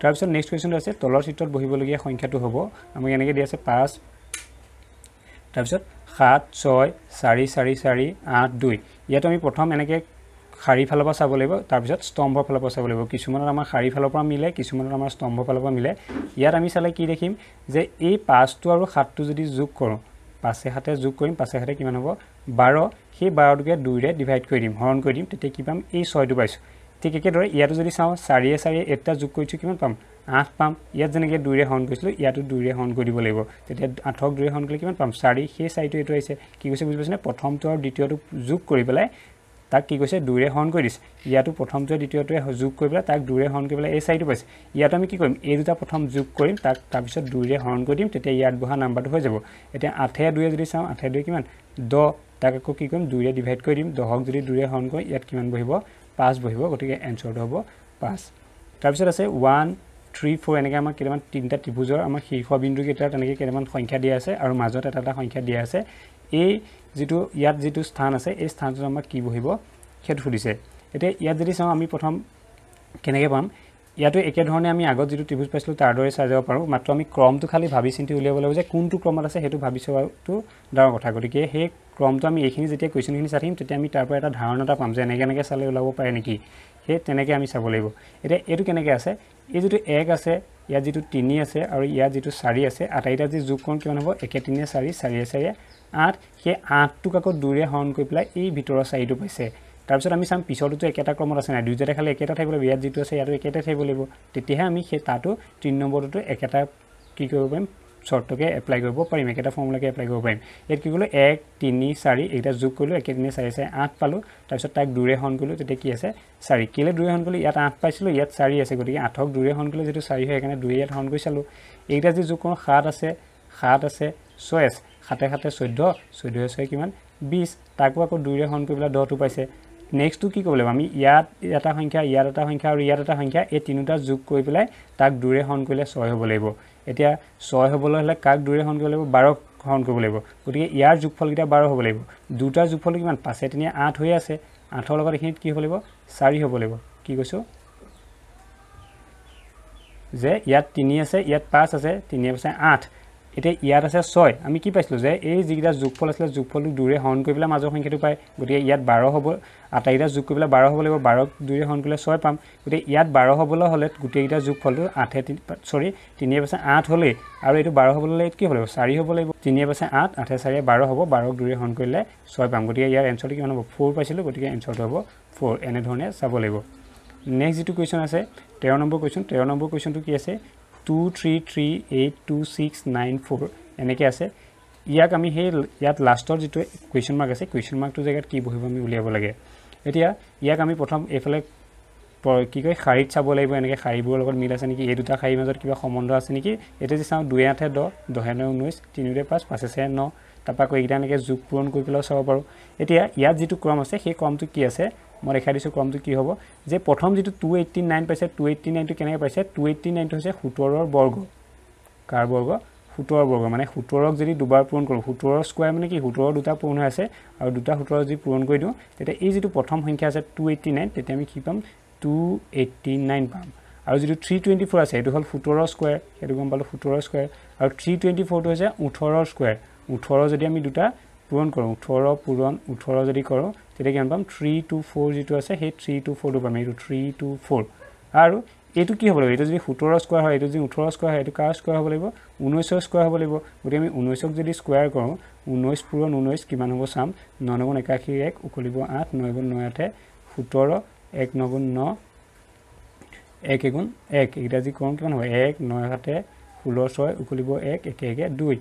তাৰপিছত নেক্সট কুৱেশ্যনটো আছে তলৰ চিত্ৰত বহিবলগীয়া সংখ্যাটো হ'ব আমাক এনেকৈ দিয়া আছে পাঁচ তাৰপিছত সাত ছয় চাৰি চাৰি চাৰি আঠ দুই ইয়াতো আমি প্ৰথম এনেকৈ শাৰীৰ ফালৰ পৰা চাব লাগিব তাৰপিছত স্তম্ভৰ ফালৰ পৰা চাব লাগিব কিছুমানত আমাৰ শাৰী ফালৰ পৰা মিলে কিছুমানত আমাৰ স্তম্ভ ফালৰ পৰা মিলে ইয়াত আমি চালে কি দেখিম যে এই পাঁচটো আৰু সাতটো যদি যোগ কৰোঁ পাঁচে হাতে যোগ কৰিম পাঁচে হাতে কিমান হ'ব বাৰ সেই বাৰটোকে দুইৰে ডিভাইড কৰি দিম হৰণ কৰি দিম তেতিয়া কি পাম এই ছয়টো পাইছোঁ ঠিক একেদৰে ইয়াতো যদি চাওঁ চাৰিয়ে চাৰিয়ে এটা যোগ কৰিছোঁ কিমান পাম আঠ পাম ইয়াত যেনেকৈ দুইৰে হৰণ কৰিছিলোঁ ইয়াতো দুইৰে হৰণ কৰি দিব লাগিব তেতিয়া আঠক দুইৰে হৰণ কৰিলে কিমান পাম চাৰি সেই চাৰিটো এইটো আহিছে কি কৈছে বুজি পাইছেনে প্ৰথমটো আৰু দ্বিতীয়টো যোগ কৰি পেলাই তাক কি কৈছে দুইৰে হৰণ কৰি দিছে ইয়াতো প্ৰথমটোৱে দ্বিতীয়টোৱে যোগ কৰি পেলাই তাক দুইৰে হৰণ কৰি পেলাই এই চাৰিটো পাইছে ইয়াতো আমি কি কৰিম এই দুটা প্ৰথম যোগ কৰিম তাক তাৰপিছত দুইৰে হৰণ কৰি দিম তেতিয়া ইয়াত বহা নাম্বাৰটো হৈ যাব এতিয়া আঠে দুয়ে যদি চাওঁ আঠে দুই কিমান দহ তাক আকৌ কি কৰিম দুইৰে ডিভাইড কৰি দিম দহক যদি দুইৰে হৰণ কৰি ইয়াত কিমান বহিব পাঁচ বহিব গতিকে এনচাৰটো হ'ব পাঁচ তাৰপিছত আছে ওৱান থ্ৰী ফ'ৰ এনেকৈ আমাৰ কেইটামান তিনিটা ত্ৰিভুজৰ আমাৰ শীৰ্ষ বিন্দুকেইটা তেনেকৈ কেইটামান সংখ্যা দিয়া আছে আৰু মাজত এটা এটা সংখ্যা দিয়া আছে এই যিটো ইয়াত যিটো স্থান আছে এই স্থানটোত আমাক কি বহিব সেইটো সুধিছে এতিয়া ইয়াত যদি চাওঁ আমি প্ৰথম কেনেকৈ পাম ইয়াতো একেধৰণে আমি আগত যিটো ত্ৰিভুজ পাইছিলোঁ তাৰ দৰে চাই যাব পাৰোঁ মাত্ৰ আমি ক্ৰমটো খালী ভাবি চিন্তি উলিয়াব লাগিব যে কোনটো ক্ৰমত আছে সেইটো ভাবি চোৱাটো ডাঙৰ কথা গতিকে সেই ক্ৰমটো আমি এইখিনি যেতিয়া কুৱেশ্যনখিনি চাই থাকিম তেতিয়া আমি তাৰ পৰা এটা ধাৰণা এটা পাম যে এনেকৈ এনেকৈ চালে ওলাব পাৰে নেকি সেই তেনেকৈ আমি চাব লাগিব এতিয়া এইটো কেনেকৈ আছে এই যিটো এক আছে ইয়াত যিটো তিনি আছে আৰু ইয়াত যিটো চাৰি আছে আটাইকেইটা যি যোগকৰণ কিমান হ'ব একে তিনিয়ে চাৰি চাৰিয়ে চাৰিয়ে আঠ সেই আঠটোক আকৌ দুইৰে হৰণ কৰি পেলাই এই ভিতৰৰ চাৰিটো পাইছে তাৰপিছত আমি চাম পিছৰটোতো একেটা ক্ৰমত আছে নাই দুইটাতে খালী একেটা থাকিব লাগিব ইয়াত যিটো আছে ইয়াতো একেটাই থাকিব লাগিব তেতিয়াহে আমি সেই তাতো তিনি নম্বৰটোতো একেটা কি কৰিব পাৰিম চৰ্টটোকে এপ্লাই কৰিব পাৰিম একেটা ফৰ্মুলাকে এপ্লাই কৰিব পাৰিম ইয়াত কি ক'লোঁ এক তিনি চাৰি এইকেইটা যোগ কৰিলোঁ একে তিনি চাৰি চাৰি আঠ পালোঁ তাৰপিছত তাক দুৰে হন কৰিলোঁ তেতিয়া কি আছে চাৰি কেলৈ দুৰে হন কৰিলোঁ ইয়াত আঠ পাইছিলোঁ ইয়াত চাৰি আছে গতিকে আঠক দুৰে হন কৰিলোঁ যিটো চাৰি হয় সেইকাৰণে দুৰে ইয়াত হন কৰি চালোঁ এইকেইটা যদি যোগ কৰোঁ সাত আছে সাত আছে ছয়েছ সাতে সাতে চৈধ্য চৈধ্যই ছয় কিমান বিছ তাকো আকৌ দুইৰে হন কৰি পেলাই দহটো পাইছে নেক্সটটো কি ক'ব লাগিব আমি ইয়াত এটা সংখ্যা ইয়াত এটা সংখ্যা আৰু ইয়াত এটা সংখ্যা এই তিনিটা যোগ কৰি পেলাই তাক দুৰে হন কৰিলে ছয় হ'ব লাগিব এতিয়া ছয় হ'বলৈ হ'লে কাক দুইৰে হৰণ কৰিব লাগিব বাৰক হৰণ কৰিব লাগিব গতিকে ইয়াৰ যোগফলকেইটা বাৰ হ'ব লাগিব দুটাৰ যোগফল কিমান পাঁচে তিনি আঠ হৈ আছে আঠৰ লগত এইখিনিত কি হ'ব লাগিব চাৰি হ'ব লাগিব কি কৈছোঁ যে ইয়াত তিনি আছে ইয়াত পাঁচ আছে তিনিয়ে পাছে আঠ এতিয়া ইয়াত আছে ছয় আমি কি পাইছিলোঁ যে এই যিকেইটা যোগফল আছিলে যোগফলটো দুৰে হৰণ কৰি পেলাই মাজৰ সংখ্যাটো পায় গতিকে ইয়াত বাৰ হ'ব আটাইকেইটা যোগ কৰি পেলাই বাৰ হ'ব লাগিব বাৰক দুৰে হৰণ কৰিলে ছয় পাম গতিকে ইয়াত বাৰ হ'বলৈ হ'লে গোটেইকেইটা যোগফলটো আঠে তিনি চৰি তিনিয়ে পাছে আঠ হ'লেই আৰু এইটো বাৰ হ'বলৈ হ'লে কি হ'ব লাগিব চাৰি হ'ব লাগিব তিনিয়ে পাছে আঠ আঠে চাৰিয়ে বাৰ হ'ব বাৰক দুৰে হৰণ কৰিলে ছয় পাম গতিকে ইয়াৰ এঞ্চাৰটো কিমান হ'ব ফ'ৰ পাইছিলোঁ গতিকে এঞ্চাৰটো হ'ব ফ'ৰ এনেধৰণে চাব লাগিব নেক্সট যিটো কুৱেশ্যন আছে তেৰ নম্বৰ কুৱেশ্যন তেৰ নম্বৰ কুৱেশ্যনটো কি আছে two three three eight two six nine four এনেকৈ আছে ইয়াক আমি সেই ইয়াত লাষ্টৰ যিটো কুৱেশ্যন মাৰ্ক আছে কুৱেশ্যন মাৰ্কটোৰ জেগাত কি বহিব আমি উলিয়াব লাগে এতিয়া ইয়াক আমি প্ৰথম এইফালে কি কয় শাৰীত চাব লাগিব এনেকৈ শাৰীবোৰৰ লগত মিল আছে নেকি এই দুটা শাৰীৰ মাজত কিবা সম্বন্ধ আছে নেকি এতিয়া যে চাওঁ দুই আঠে দহ দহে নৈ ঊনৈছ তিনি দুই পাঁচ পাঁচে চাৰে ন তাৰপৰা আকৌ এইকেইটা এনেকৈ যোগ পূৰণ কৰি পেলাইও চাব পাৰোঁ এতিয়া ইয়াত যিটো ক্ৰম আছে সেই ক্ৰমটো কি আছে মই দেখাই দিছোঁ ক্ৰমটো কি হ'ব যে প্ৰথম যিটো টু এইটটি নাইন পাইছে টু এইটটি নাইনটো কেনেকৈ পাইছে টু এইটটি নাইনটো হৈছে সোতৰৰ বৰ্গ কাৰ বৰ্গ সোতৰ বৰ্গ মানে সোতৰক যদি দুবাৰ পূৰণ কৰোঁ সোতৰৰ স্কুৱাৰ মানে কি সোতৰ দুটা পূৰণ হৈ আছে আৰু দুটা সোতৰ যদি পূৰণ কৰি দিওঁ তেতিয়া এই যিটো প্ৰথম সংখ্যা আছে টু এইটটি নাইন তেতিয়া আমি কি পাম টু এইটটি নাইন পাম আৰু যিটো থ্ৰী টুৱেণ্টি ফ'ৰ আছে সেইটো হ'ল সোতৰ স্কুৱাৰ সেইটো গম পালোঁ সোতৰ স্কুৱাৰ আৰু থ্ৰী টুৱেণ্টি ফ'ৰটো হৈছে ওঠৰৰ স্কুৱাৰ ওঠৰ যদি আমি দুটা পূৰণ কৰোঁ ওঠৰ পূৰণ ওঠৰ যদি কৰোঁ তেতিয়া কিমান পাম থ্ৰী টু ফ'ৰ যিটো আছে সেই থ্ৰী টু ফ'ৰটো পাম এইটো থ্ৰী টু ফ'ৰ আৰু এইটো কি হ'ব লাগিব এইটো যদি সোতৰ স্কুৱাৰ হয় এইটো যদি ওঠৰ স্কুৱাৰ হয় এইটো কাৰ স্কুৱাৰ হ'ব লাগিব ঊনৈছৰ স্কুৱাৰ হ'ব লাগিব গতিকে আমি ঊনৈছক যদি স্কুৱাৰ কৰোঁ ঊনৈছ পূৰণ ঊনৈছ কিমান হ'ব চাম ন নগুণ একাশী এক উকলিব আঠ ন এগুণ ন আঠে সোতৰ এক নগুণ ন এক এগুণ এক এইকেইটা যদি কৰোঁ কিমান হ'ব এক ন সাতে ষোল্ল ছয় উকলিব এক একে একে দুই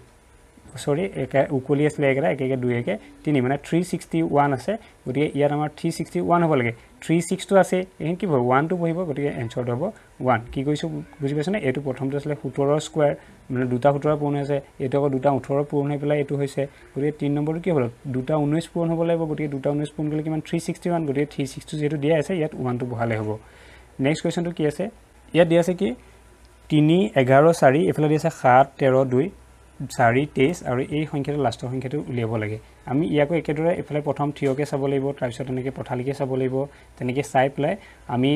চৰি একে উকলি আছিলে একেটা একে একে দুই একে তিনি মানে থ্ৰী ছিক্সটি ওৱান আছে গতিকে ইয়াত আমাৰ থ্ৰী ছিক্সটি ওৱান হ'ব লাগে থ্ৰী ছিক্সটো আছে এইখিনি কি হ'ব ওৱানটো বহিব গতিকে এনচাৰটো হ'ব ওৱান কি কৰিছোঁ বুজি পাইছোঁ নে এইটো প্ৰথমতে আছিলে সোতৰ স্কুৱাৰ মানে দুটা সোতৰ পূৰণ হৈছে এইটো আকৌ দুটা ওঠৰ পূৰণ হৈ পেলাই এইটো হৈছে গতিকে তিনি নম্বৰটো কি হ'ল দুটা ঊনৈছ পূৰণ হ'ব লাগিব গতিকে দুটা ঊনৈছ পূৰণ কৰিলে কিমান থ্ৰী ছিক্সটি ওৱান গতিকে থ্ৰী ছিক্সটো যিহেতু দিয়া আছে ইয়াত ওৱানটো বহালে হ'ব নেক্সট কুৱেশ্যনটো কি আছে ইয়াত দিয়া আছে কি তিনি এঘাৰ চাৰি এইফালে দিয়া আছে সাত তেৰ দুই চাৰি তেইছ আৰু এই সংখ্যাটো লাষ্টৰ সংখ্যাটো উলিয়াব লাগে আমি ইয়াকো একেদৰে এইফালে প্ৰথম থিয়কে চাব লাগিব তাৰপিছত তেনেকৈ পথালিকে চাব লাগিব তেনেকৈ চাই পেলাই আমি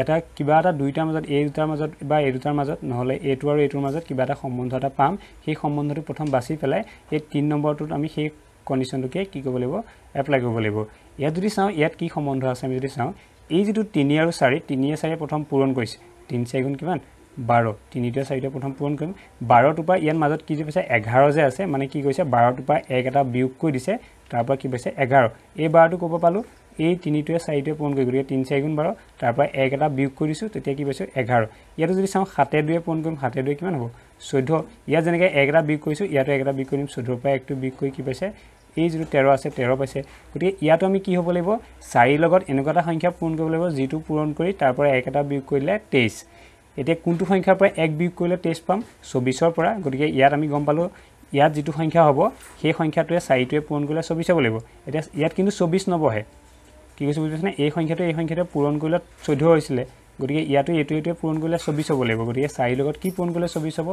এটা কিবা এটা দুইটাৰ মাজত এই দুটাৰ মাজত বা এই দুটাৰ মাজত নহ'লে এইটো আৰু এইটোৰ মাজত কিবা এটা সম্বন্ধ এটা পাম সেই সম্বন্ধটো প্ৰথম বাচি পেলাই এই তিনি নম্বৰটোত আমি সেই কণ্ডিশ্যনটোকে কি কৰিব লাগিব এপ্লাই কৰিব লাগিব ইয়াত যদি চাওঁ ইয়াত কি সম্বন্ধ আছে আমি যদি চাওঁ এই যিটো তিনি আৰু চাৰি তিনিয়ে চাৰিয়ে প্ৰথম পূৰণ কৰিছে তিনি চাৰিগুণ কিমান বাৰ তিনিটা চাৰিটা প্ৰথম পূৰণ কৰিম বাৰটোপা ইয়াৰ মাজত কি যে পাইছে এঘাৰ যে আছে মানে কি কৈছে বাৰটোপা এক এটা বিয়োগ কৰি দিছে তাৰপৰা কি পাইছে এঘাৰ এই বাৰটো ক'ব পালোঁ এই তিনিটোৱে চাৰিটোৱে পূৰণ কৰিম গতিকে তিনি চাৰিগুণ বাৰ তাৰপৰা এক এটা বিয়োগ কৰি দিছোঁ তেতিয়া কি পাইছোঁ এঘাৰ ইয়াতো যদি চাওঁ সাতে দুৱে পূৰণ কৰিম সাতে দুৱে কিমান হ'ব চৈধ্য ইয়াত যেনেকৈ এক এটা বিয়োগ কৰিছোঁ ইয়াতো এক এটা বিয়োগ কৰি দিম চৈধ্যৰ পৰা একটো বিয়োগ কৰি কি পাইছে এই যিটো তেৰ আছে তেৰ পাইছে গতিকে ইয়াতো আমি কি হ'ব লাগিব চাৰিৰ লগত এনেকুৱা এটা সংখ্যা পূৰণ কৰিব লাগিব যিটো পূৰণ কৰি তাৰপৰা এক এটা বিয়োগ কৰিলে তেইছ এতিয়া কোনটো সংখ্যাৰ পৰা এক বিয়োগ কৰিলে টেষ্ট পাম চৌবিছৰ পৰা গতিকে ইয়াত আমি গম পালোঁ ইয়াত যিটো সংখ্যা হ'ব সেই সংখ্যাটোৱে চাৰিটোৱে পূৰণ কৰিলে চৌবিছ হ'ব লাগিব এতিয়া ইয়াত কিন্তু চৌবিছ নবহে কি কৈছে বুজিছেনে এই সংখ্যাটোৱে এই সংখ্যাটোৱে পূৰণ কৰিলে চৈধ্য হৈছিলে গতিকে ইয়াতো এইটো এইটোৱে পূৰণ কৰিলে চৌবিছ হ'ব লাগিব গতিকে চাৰিৰ লগত কি পূৰণ কৰিলে চৌবিছ হ'ব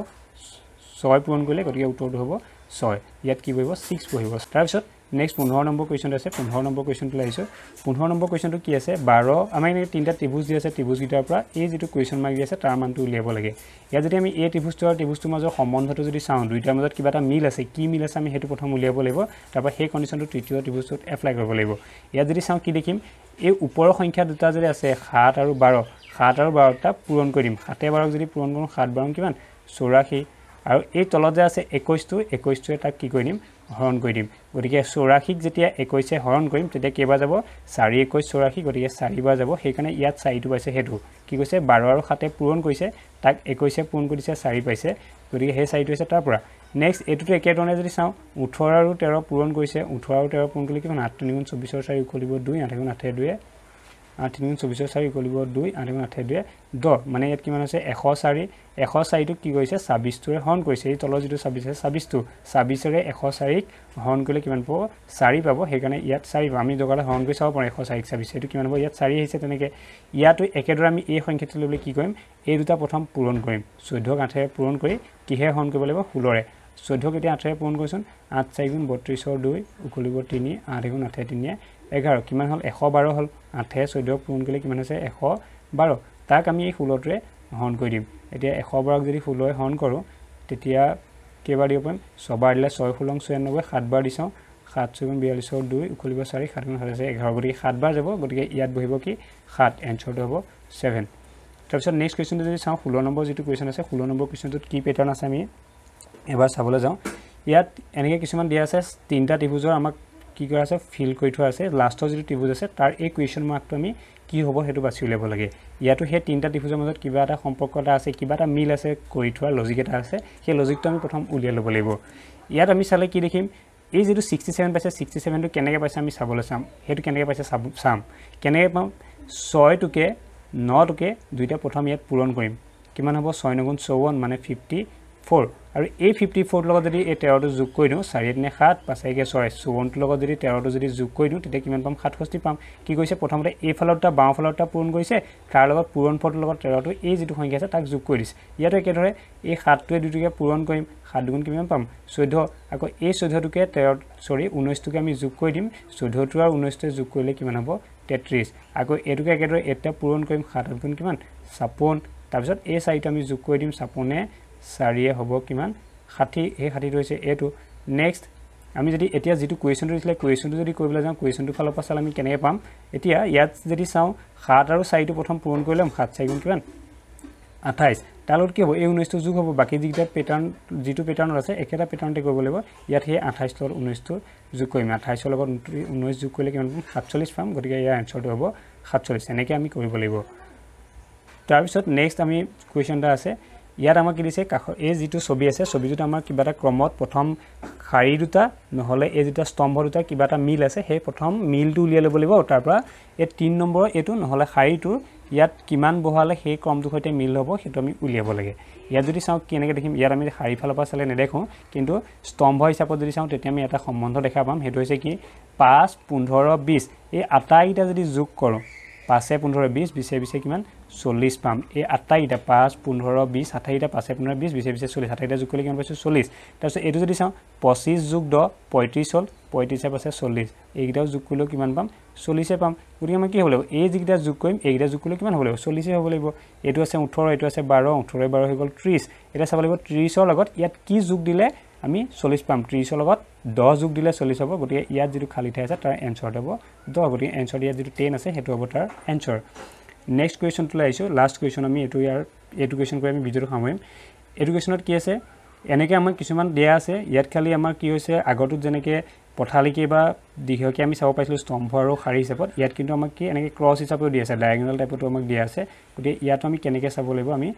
ছয় পূৰণ কৰিলে গতিকে উত্তৰটো হ'ব ছয় ইয়াত কি পঢ়িব ছিক্স বহিব তাৰপিছত নেক্সট পোন্ধৰ নম্বৰ কুৱেশ্যনটো আছে পোন্ধৰ নম্বৰ কুৱেশ্যনটো আহিছোঁ পোন্ধৰ নম্বৰ কুৱেশ্যনটো কি আছে বাৰ আমাৰ এনেকৈ তিনিটা ত্ৰিভুজ দি আছে ত্ৰিভুজকেইটাৰ পৰা এই যিটো কুৱেশ্যন মাৰ্ক দি আছে তাৰ মানটো উলিয়াব লাগে ইয়াত যদি আমি এই ত্ৰিভুজটো আৰু ত্ৰিভুজটোৰ মাজৰ সম্বন্ধটো যদি চাওঁ দুইটাৰ মাজত কিবা এটা মিল আছে কি মিল আছে আমি সেইটো প্ৰথম উলিয়াব লাগিব তাৰপৰা সেই কণ্ডিশ্যনটো তৃতীয় ত্ৰিভুজটোত এপ্লাই কৰিব লাগিব ইয়াত যদি চাওঁ কি দেখিম এই ওপৰৰ সংখ্যা দুটা যদি আছে সাত আৰু বাৰ সাত আৰু বাৰটা পূৰণ কৰি দিম সাতে বাৰক যদি পূৰণ কৰোঁ সাত বাৰ কিমান চৌৰাশী আৰু এই তলত যে আছে একৈছটো একৈছটোৱে তাক কি কৰি দিম হৰণ কৰি দিম গতিকে চৌৰাশীক যেতিয়া একৈছে হৰণ কৰিম তেতিয়া কেইবাৰ যাব চাৰি একৈছ চৌৰাশী গতিকে চাৰিবাৰ যাব সেইকাৰণে ইয়াত চাৰিটো পাইছে সেইটো কি কৈছে বাৰ আৰু সাতে পূৰণ কৰিছে তাক একৈছে পূৰণ কৰি দিছে চাৰি পাইছে গতিকে সেই চাৰিটো হৈছে তাৰ পৰা নেক্সট এইটোতো একেধৰণে যদি চাওঁ ওঠৰ আৰু তেৰ পূৰণ কৰিছে ওঠৰ আৰু তেৰ পূৰণ কৰিলে কিমান আঠ তিনিগুণ চৌবিছৰ চাৰি উখলিব দুই আঠেগুণ আঠে দুয়ে আঠ তিনি চৌবিছৰ চাৰি কৰিব দুই আঠ আঠ দুই দহ মানে ইয়াত কিমান আছে এশ চাৰি এশ চাৰিটোক কি কৰিছে ছাব্বিছটোৰে হৰণ কৰিছে এই তলৰ যিটো ছাব্বিছ আছে ছাব্বিছটো ছাব্বিছেৰে এশ চাৰিক হৰণ কৰিলে কিমান পাব চাৰি পাব সেইকাৰণে ইয়াত চাৰি পাব আমি দোকানত হৰণ কৰি চাব পাৰোঁ এশ চাৰিক ছাব্বিছ এইটো কিমান হ'ব ইয়াত চাৰি আহিছে তেনেকৈ ইয়াতো একেদৰে আমি এই সংখ্যাটো লৈ পেলাই কি কৰিম এই দুটা প্ৰথম পূৰণ কৰিম চৈধ্যক আঠেৰে পূৰণ কৰি কিহে হৰণ কৰিব লাগিব ষোল্লৰে চৈধ্যক এতিয়া আঠেৰে পূৰণ কৰিছোঁ আঠ চাৰি গুণ বত্ৰিছৰ দুই উকলিব তিনি আঠ এগুণ আঠে তিনিয়ে এঘাৰ কিমান হ'ল এশ বাৰ হ'ল আঠে চৈধ্য পূৰণ কৰিলে কিমান হৈছে এশ বাৰ তাক আমি এই ষোল্লটোৱে হৰণ কৰি দিম এতিয়া এশ বাৰক যদি ষোল্লৰে হৰণ কৰোঁ তেতিয়া কেইবাৰ দিব পাৰিম ছবাৰ দিলে ছয় ষোল্লং ছয়ানব্বৈ সাতবাৰ দি চাওঁ সাত ছয় বিয়াল্লিছ দুই উকলিব চাৰি সাত হৈছে এঘাৰ গতিকে সাতবাৰ যাব গতিকে ইয়াত বহিব কি সাত এনচাৰটো হ'ব ছেভেন তাৰপিছত নেক্সট কুৱেশ্যনটো যদি চাওঁ ষোল্ল নম্বৰ যিটো কুৱেশ্যন আছে ষোল্ল নম্বৰ কুৱেশ্যনটোত কি পেটাৰ্ণ আছে আমি এবাৰ চাবলৈ যাওঁ ইয়াত এনেকৈ কিছুমান দিয়া আছে তিনিটা ত্ৰিভুজৰ আমাক কি কৰা আছে ফিল কৰি থোৱা আছে লাষ্টৰ যিটো ত্ৰিভুজ আছে তাৰ এই কুৱেশ্যন মাৰ্কটো আমি কি হ'ব সেইটো বাছি উলিয়াব লাগে ইয়াতো সেই তিনিটা ত্ৰিভুজৰ মাজত কিবা এটা সম্পৰ্ক এটা আছে কিবা এটা মিল আছে কৰি থোৱা লজিক এটা আছে সেই লজিকটো আমি প্ৰথম উলিয়াই ল'ব লাগিব ইয়াত আমি চালে কি দেখিম এই যিটো ছিক্সটি ছেভেন পাইছে ছিক্সটি ছেভেনটো কেনেকৈ পাইছে আমি চাবলৈ চাম সেইটো কেনেকৈ পাইছে চাব চাম কেনেকৈ পাম ছয়টোকে নটোকে দুইটা প্ৰথম ইয়াত পূৰণ কৰিম কিমান হ'ব ছয় নগুণ চৌৱন মানে ফিফটি ফোর আর এই ফিফটি ফোর যদি এই তেরো যোগ করে দিও চারি তিনে সাত পাঁচাইকে ছয় চৌবন্টির যদি তেরো যদি যোগ করে দিও তো কি পাম সাতষষ্টি পাম কি কৈছে প্রথমতে এই ফল বাও ফল পূরণ করেছে তার পূরণ ফোর তেরো এই যে সংখ্যা আছে তাক যোগ করে দিছে ইয়াতো একদরে এই সাতটে দুটকে পূরণ করি সাত দুগুণ কিমান পাম চৈধ্য আক এই চৈধ্যটকে তেরো সরি উনৈশটকে আমি যোগ করে দিম চৈধ্যটো আর উনৈশটে যোগ করলে কিমান হব তেত্রিশ আকো এইটকে একদরে এটা পূরণ করি সাত গুণ কিমান ছাপন তারপর এই চারিটা আমি যোগ করে দিম ছাপনে চাৰিয়ে হ'ব কিমান ষাঠি সেই ষাঠিটো হৈছে এইটো নেক্সট আমি যদি এতিয়া যিটো কুৱেশ্যনটো দিছিলে কুৱেশ্যনটো যদি কৰিবলৈ যাওঁ কুৱেশ্যনটো ফালৰ পৰা চালে আমি কেনেকৈ পাম এতিয়া ইয়াত যদি চাওঁ সাত আৰু চাৰিটো প্ৰথম পূৰণ কৰি ল'ম সাত চাৰি গুণ কিমান আঠাইছ তাৰ লগত কি হ'ব এই ঊনৈছটো যোগ হ'ব বাকী যিকেইটা পেটাৰ্ণ যিটো পেটাৰ্ণত আছে একেটা পেটাৰ্ণতে কৰিব লাগিব ইয়াত সেই আঠাইছটো লগত ঊনৈছটো যোগ কৰিম আঠাইছৰ লগত ঊনৈছ যোগ কৰিলে কিমান পাম সাতচল্লিছ পাম গতিকে ইয়াৰ এনচাৰটো হ'ব সাতচল্লিছ এনেকৈ আমি কৰিব লাগিব তাৰপিছত নেক্সট আমি কুৱেশ্যন এটা আছে ইয়াত আমাক কি দিছে কাষৰ এই যিটো ছবি আছে ছবিটোত আমাৰ কিবা এটা ক্ৰমত প্ৰথম শাৰী দুটা নহ'লে এই দুটা স্তম্ভ দুটা কিবা এটা মিল আছে সেই প্ৰথম মিলটো উলিয়াই ল'ব লাগিব তাৰ পৰা এই তিনি নম্বৰৰ এইটো নহ'লে শাৰীটোৰ ইয়াত কিমান বহালে সেই ক্ৰমটোৰ সৈতে মিল হ'ব সেইটো আমি উলিয়াব লাগে ইয়াত যদি চাওঁ কেনেকৈ দেখিম ইয়াত আমি শাৰী ফালৰ পৰা চালে নেদেখোঁ কিন্তু স্তম্ভ হিচাপত যদি চাওঁ তেতিয়া আমি এটা সম্বন্ধ দেখা পাম সেইটো হৈছে কি পাঁচ পোন্ধৰ বিছ এই আটাইকেইটা যদি যোগ কৰোঁ পাঁচে পোন্ধৰ বিছ বিছে বিছে কিমান চল্লিছ পাম এই আটাইকেইটা পাঁচ পোন্ধৰ বিছ আঠাইকেইটা পাঁচে পোন্ধৰ বিছ বিছে বিছে চল্লিছ আঠাইকেইটা যোগ কৰিলে কিমান পাইছোঁ চল্লিছ তাৰপিছত এইটো যদি চাওঁ পঁচিছ যোগ দহ পঁয়ত্ৰিছ হ'ল পঁয়ত্ৰিছে পাছে চল্লিছ এইকেইটাও যোগ কৰিলেও কিমান পাম চল্লিছে পাম গতিকে আমি কি হ'ব লাগিব এই যিকেইটা যোগ কৰিম এইকেইটা যোগ কৰিলেও কিমান হ'ব লাগিব চল্লিছে হ'ব লাগিব এইটো আছে ওঠৰ এইটো আছে বাৰ ওঠৰে বাৰ হৈ গ'ল ত্ৰিছ এতিয়া চাব লাগিব ত্ৰিছৰ লগত ইয়াত কি যোগ দিলে আমি চল্লিছ পাম ত্ৰিছৰ লগত দহ যোগ দিলে চল্লিছ হ'ব গতিকে ইয়াত যিটো খালী ঠাই আছে তাৰ এনচাৰত হ'ব দহ গতিকে এনচাৰত ইয়াত যিটো টেন আছে সেইটো হ'ব তাৰ এনচাৰ নেক্সট কুৱেশ্যনটোলৈ আহিছোঁ লাষ্ট কুৱেশ্যন আমি এইটো ইয়াৰ এইটো কুৱেশ্যন কৰি আমি ভিডিঅ'টো সামৰিম এইটো কুৱেশ্যনত কি আছে এনেকৈ আমাৰ কিছুমান দিয়া আছে ইয়াত খালি আমাৰ কি হৈছে আগৰটোত যেনেকৈ পথালিকে বা দীঘকে আমি চাব পাইছিলোঁ স্তম্ভ আৰু শাৰী হিচাপত ইয়াত কিন্তু আমাক কি এনেকৈ ক্ৰছ হিচাপেও দিয়া আছে ডায়েগনেল টাইপতো আমাক দিয়া আছে গতিকে ইয়াতো আমি কেনেকৈ চাব লাগিব আমি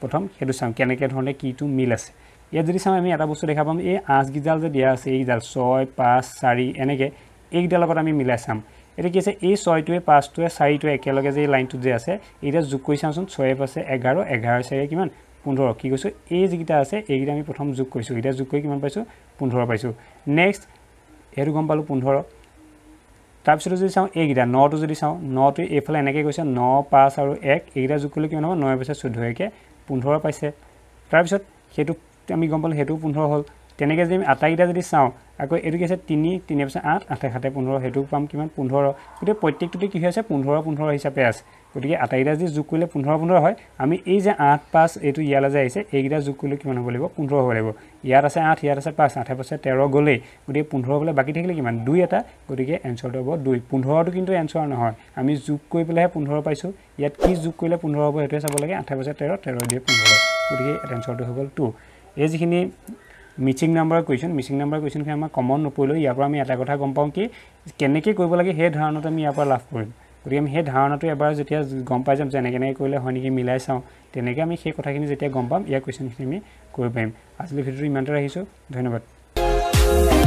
প্ৰথম সেইটো চাম কেনেকৈ ধৰণে কিটো মিল আছে ইয়াত যদি চাওঁ আমি এটা বস্তু দেখা পাম এই আঁচকেইডাল যে দিয়া আছে এইকেইডাল ছয় পাঁচ চাৰি এনেকৈ এইকেইডাল লগত আমি মিলাই চাম এতিয়া কি আছে এই ছয়টোৱে পাঁচটোৱে চাৰিটোৱে একেলগে যে এই লাইনটোত যে আছে এইকেইটা যোগ কৰি চাওঁচোন ছয়ে পাছে এঘাৰ এঘাৰ চাৰি কিমান পোন্ধৰ কি কৈছোঁ এই যিকেইটা আছে এইকেইটা আমি প্ৰথম যোগ কৰিছোঁ এতিয়া যোগ কৰি কিমান পাইছোঁ পোন্ধৰ পাইছোঁ নেক্সট সেইটো গম পালোঁ পোন্ধৰ তাৰপিছতে যদি চাওঁ এইকেইটা নটো যদি চাওঁ নটো এইফালে এনেকৈ কৈছে ন পাঁচ আৰু এক এইকেইটা যোগ কৰিলে কিমান হ'ব ন পাইছে চৈধ্য একে পোন্ধৰ পাইছে তাৰপিছত সেইটো আমি গম পালোঁ সেইটোও পোন্ধৰ হ'ল তেনেকৈ যদি আমি আটাইকেইটা যদি চাওঁ আকৌ এইটো কি আছে তিনি তিনি পাছত আঠ আঠে সাতে পোন্ধৰ সেইটো পাম কিমান পোন্ধৰ গতিকে প্ৰত্যেকটোতে কি হৈ আছে পোন্ধৰ পোন্ধৰ হিচাপে আছে গতিকে আটাইকেইটা যদি যোগ কৰিলে পোন্ধৰ পোন্ধৰ হয় আমি এই যে আঠ পাঁচ এইটো ইয়ালৈ যে আহিছে এইকেইটা যোগ কৰিলে কিমান হ'ব লাগিব পোন্ধৰ হ'ব লাগিব ইয়াত আছে আঠ ইয়াত আছে পাঁচ আঠে পাছে তেৰ গ'লেই গতিকে পোন্ধৰ গ'লে বাকী থাকিলে কিমান দুই এটা গতিকে এনচাৰটো হ'ব দুই পোন্ধৰটো কিন্তু এনচাৰ নহয় আমি যোগ কৰি পেলাইহে পোন্ধৰ পাইছোঁ ইয়াত কি যোগ কৰিলে পোন্ধৰ হ'ব সেইটোৱে চাব লাগে আঠে পাছে তেৰ তেৰ দিয়ে পোন্ধৰ গতিকে এনচাৰটো হৈ গ'ল টু এই যিখিনি মিচিং নাম্বাৰৰ কুৱেশ্যন মিচিং নাম্বাৰৰ কুৱেশ্যনখিনি আমাৰ কমন নপৰিলেও ইয়াৰ পৰা আমি এটা কথা গম পাওঁ কি কেনেকৈ কৰিব লাগে সেই ধাৰণাটো আমি ইয়াৰ পৰা লাভ কৰিম গতিকে আমি সেই ধাৰণাটো এবাৰ যেতিয়া গম পাই যাম যেনেকৈ এনেকৈ কৰিলে হয় নেকি মিলাই চাওঁ তেনেকৈ আমি সেই কথাখিনি যেতিয়া গম পাম ইয়াৰ কুৱেশ্যনখিনি আমি কৰিব পাৰিম আজিলৈ ভিডিঅ'টো ইমানতে ৰাখিছোঁ ধন্যবাদ